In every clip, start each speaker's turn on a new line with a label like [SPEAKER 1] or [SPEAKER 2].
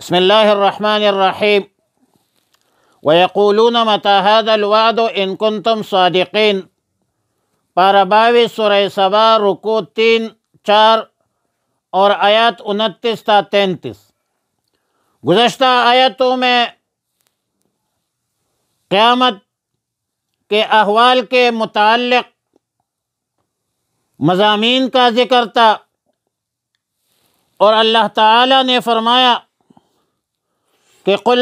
[SPEAKER 1] بسم اللہ الرحمن الرحیم وقولون متحد الواد و انکنتم صادقین پارہ باوی سورہ سبا رکو تین چار اور آیات انتیس تا تینتیس گزشتہ آیتوں میں قیامت کے احوال کے متعلق مضامین کا ذکر تھا اور اللہ تعالیٰ نے فرمایا کہ قل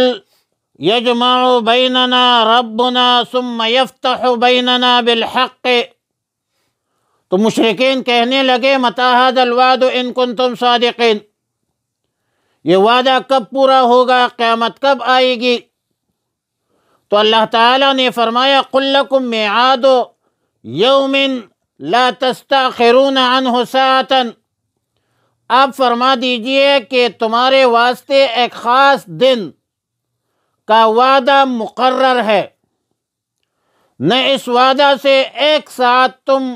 [SPEAKER 1] یجمع بیننا ربنا ثم یفتح بیننا بالحق تو مشرقین کہنے لگے متحد الواد ان کن تم صادقین یہ وعدہ کب پورا ہوگا قیامت کب آئے گی تو اللہ تعالیٰ نے فرمایا قل میں آ یوم یومن تستاخرون عنہ ساتن آپ فرما دیجئے کہ تمہارے واسطے ایک خاص دن کا وعدہ مقرر ہے نہ اس وعدہ سے ایک ساتھ تم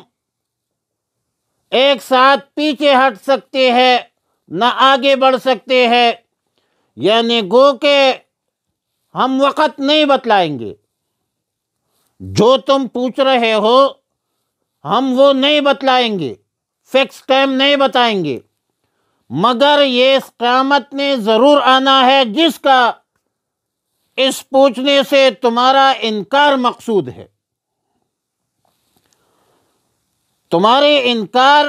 [SPEAKER 1] ایک ساتھ پیچھے ہٹ سکتے ہے نہ آگے بڑھ سکتے ہے یعنی گو کہ ہم وقت نہیں بتلائیں گے جو تم پوچھ رہے ہو ہم وہ نہیں بتلائیں گے فکس ٹائم نہیں بتائیں گے مگر یہ اس قیامت نے ضرور آنا ہے جس کا اس پوچھنے سے تمہارا انکار مقصود ہے تمہارے انکار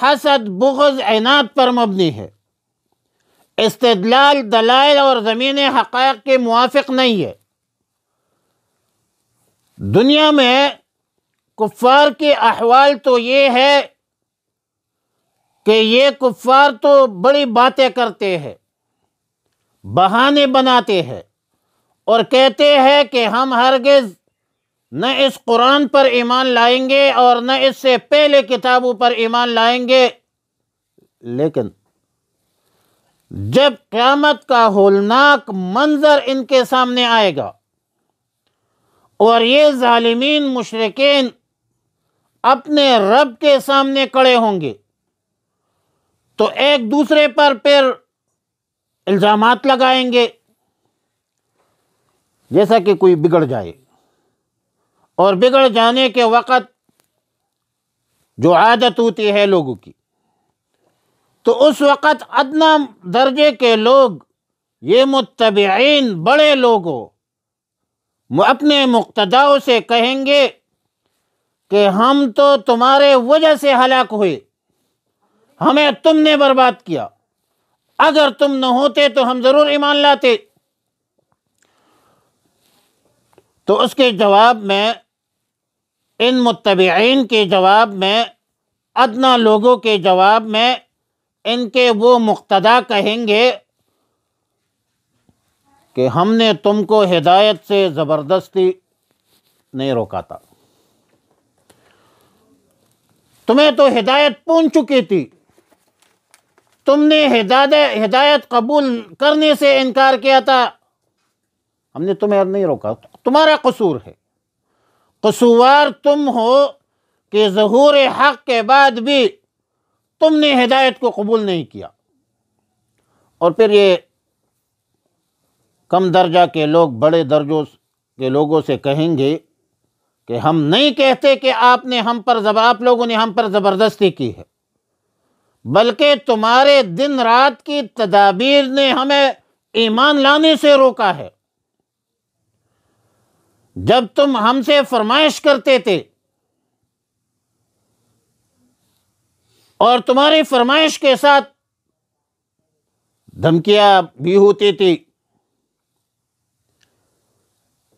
[SPEAKER 1] حسد بغض اعنات پر مبنی ہے استدلال دلائل اور زمین حقائق کے موافق نہیں ہے دنیا میں کفار کے احوال تو یہ ہے کہ یہ کفار تو بڑی باتیں کرتے ہیں بہانے بناتے ہیں اور کہتے ہیں کہ ہم ہرگز نہ اس قرآن پر ایمان لائیں گے اور نہ اس سے پہلے کتابوں پر ایمان لائیں گے لیکن جب قیامت کا ہولناک منظر ان کے سامنے آئے گا اور یہ ظالمین مشرقین اپنے رب کے سامنے کڑے ہوں گے تو ایک دوسرے پر پھر الزامات لگائیں گے جیسا کہ کوئی بگڑ جائے اور بگڑ جانے کے وقت جو عادت ہوتی ہے لوگوں کی تو اس وقت ادنا درجے کے لوگ یہ متبعین بڑے لوگوں اپنے مقتداؤں سے کہیں گے کہ ہم تو تمہارے وجہ سے ہلاک ہوئے ہمیں تم نے برباد کیا اگر تم نہ ہوتے تو ہم ضرور ایمان لاتے تو اس کے جواب میں ان متبعین کے جواب میں ادنا لوگوں کے جواب میں ان کے وہ مقتدا کہیں گے کہ ہم نے تم کو ہدایت سے زبردستی نہیں روکا تھا تمہیں تو ہدایت پون چکی تھی تم نے ہدایت قبول کرنے سے انکار کیا تھا ہم نے تمہیں نہیں روکا تمہارا قصور ہے قصوار تم ہو کہ ظہور حق کے بعد بھی تم نے ہدایت کو قبول نہیں کیا اور پھر یہ کم درجہ کے لوگ بڑے درجوں کے لوگوں سے کہیں گے کہ ہم نہیں کہتے کہ آپ نے ہم پر آپ لوگوں نے ہم پر زبردستی کی ہے بلکہ تمہارے دن رات کی تدابیر نے ہمیں ایمان لانے سے روکا ہے جب تم ہم سے فرمائش کرتے تھے اور تمہاری فرمائش کے ساتھ دھمکیاں بھی ہوتی تھی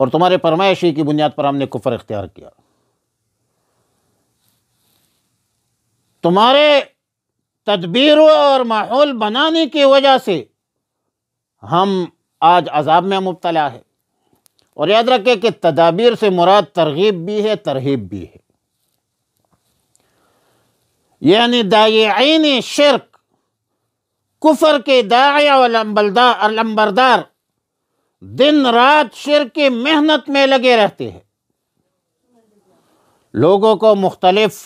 [SPEAKER 1] اور تمہارے فرمائشی کی بنیاد پر ہم نے کفر اختیار کیا تمہارے تدبیروں اور ماحول بنانے کی وجہ سے ہم آج عذاب میں مبتلا ہے اور یاد رکھے کہ تدابیر سے مراد ترغیب بھی ہے ترہیب بھی ہے یعنی دائعین شرک کفر کے لمبردار دن رات کی محنت میں لگے رہتے ہیں لوگوں کو مختلف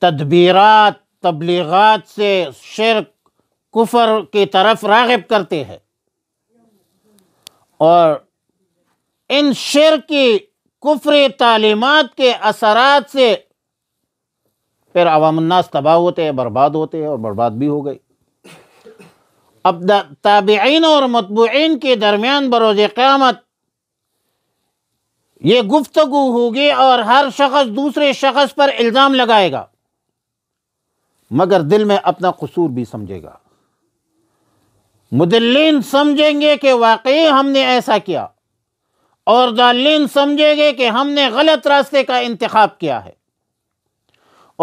[SPEAKER 1] تدبیرات تبلیغات سے شرک کفر کی طرف راغب کرتے ہیں اور ان شرکی کی تعلیمات کے اثرات سے پھر عوام الناس تباہ ہوتے ہیں برباد ہوتے ہیں اور برباد بھی ہو گئی تابعین اور مطبوعین کے درمیان بروز قیامت یہ گفتگو ہوگی اور ہر شخص دوسرے شخص پر الزام لگائے گا مگر دل میں اپنا قصور بھی سمجھے گا مدلین سمجھیں گے کہ واقعی ہم نے ایسا کیا اور دالین سمجھیں گے کہ ہم نے غلط راستے کا انتخاب کیا ہے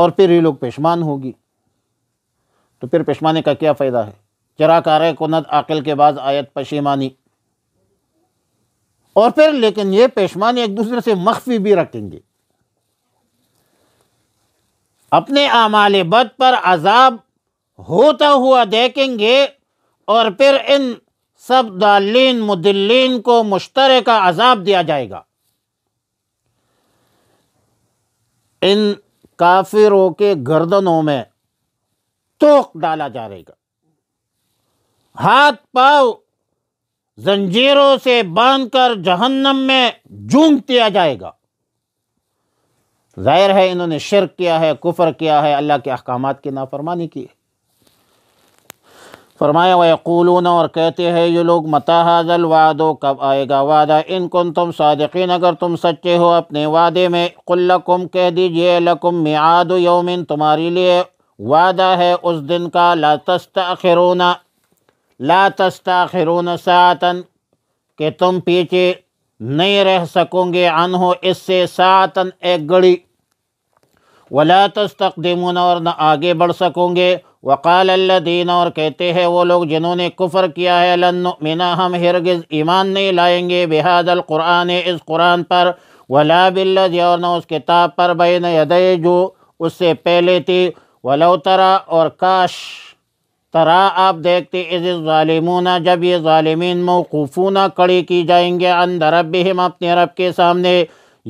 [SPEAKER 1] اور پھر یہ لوگ پشمان ہوگی تو پھر پشمانے کا کیا فائدہ ہے چرا کارے کو نت عقل کے بعد آیت پشیمانی اور پھر لیکن یہ پیشمانی ایک دوسرے سے مخفی بھی رکھیں گے اپنے اعمال بد پر عذاب ہوتا ہوا دیکھیں گے اور پھر ان سب دالین مدلین کو مشترکہ عذاب دیا جائے گا ان کافروں کے گردنوں میں توق ڈالا ڈالا جائے گا ہاتھ پاؤ زنجیروں سے باندھ کر جہنم میں جونگ دیا جائے گا ظاہر ہے انہوں نے شرک کیا ہے کفر کیا ہے اللہ کے احکامات کی نافرمانی کی فرمایا وَيَقُولُونَ اور کہتے ہیں یہ لوگ متحاظل وادو کب آئے گا وعدہ ان کن تم صادقین اگر تم سچے ہو اپنے وعدے میں قلقم کہہ دیجئے لکم میعاد یومن تمہاری لیے وعدہ ہے اس دن کا لا تستاخرون لا تستاخرون خرون کہ تم پیچھے نہیں رہ سکوں گے اس سے ساتن ایک گڑی ولا تستقدمون اور نہ آگے بڑھ سکوں گے وقال اللہ دین اور کہتے ہیں وہ لوگ جنہوں نے کفر کیا ہے لن النا ہم ہرگز ایمان نہیں لائیں گے بحاد القرآن اس قرآن پر ولا اللہ اور نہ اس کتاب پر بین جو اس سے پہلے تھی ولو ترا اور کاش ترا آپ دیکھتے از ظالمون جب یہ ظالمین موقوفون کڑی کی جائیں گے اندر ربہم اپنے رب کے سامنے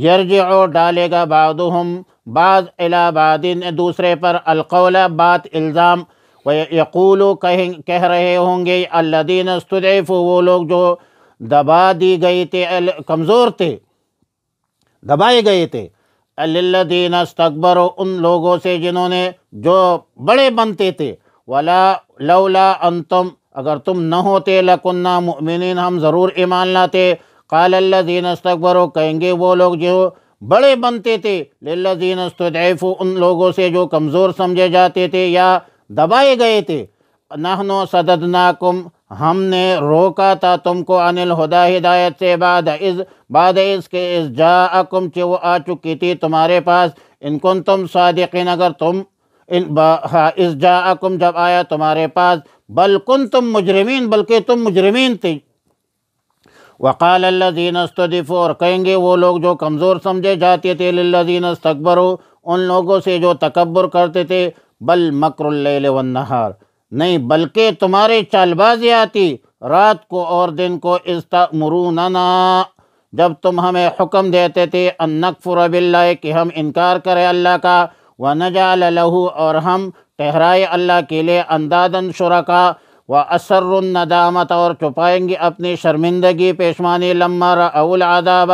[SPEAKER 1] یرجعو ڈالے گا بادم بعض الہ بعدین دوسرے پر القول بات الزام ویقولو کہہ رہے ہوں گے الذین استدعفو وہ لوگ جو دبا دی گئی تھے کمزور تھے دبائے گئے تھے اللہ دین ان لوگوں سے جنہوں نے جو بڑے بنتے تھے ولا لولا انتم اگر تم نہ ہوتے لکنہ مؤمنین ہم ضرور ایمان لاتے قال الزین اس کہیں گے وہ لوگ جو بڑے بنتے تھے للہف ان لوگوں سے جو کمزور سمجھے جاتے تھے یا دبائے گئے تھے نحنو صددناکم ہم نے روکا تھا تم کو الہدا ہدایت سے بعد از بعد از کے از کم چو آ چکی تھی تمہارے پاس انکن تم صادقین اگر تم اس جا کم جب آیا تمہارے پاس بلکن تم مجرمین بلکہ تم مجرمین تھی وقال اللہ استدفو اور کہیں گے وہ لوگ جو کمزور سمجھے جاتے تھے للّلہ دین ان لوگوں سے جو تکبر کرتے تھے بل مکر اللیل والنہار نہیں بلکہ تمہاری چال بازی آتی رات کو اور دن کو استعمروننا جب تم ہمیں حکم دیتے تھے ان نکفر باللہ کہ ہم انکار کرے اللہ کا و لَهُ اور ہم ٹہرائے اللہ کے لئے اندادن شرکا و النَّدَامَتَ اور چھپائیں گے اپنی شرمندگی پیشمانی لما راؤ العداب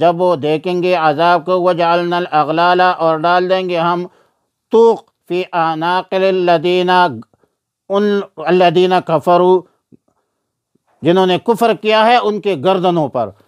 [SPEAKER 1] جب وہ دیکھیں گے عذاب کو وہ جال اغلالہ اور ڈال دیں گے ہم توق فی آناقل الدینہ ان الدینہ کفر جنہوں نے کفر کیا ہے ان کے گردنوں پر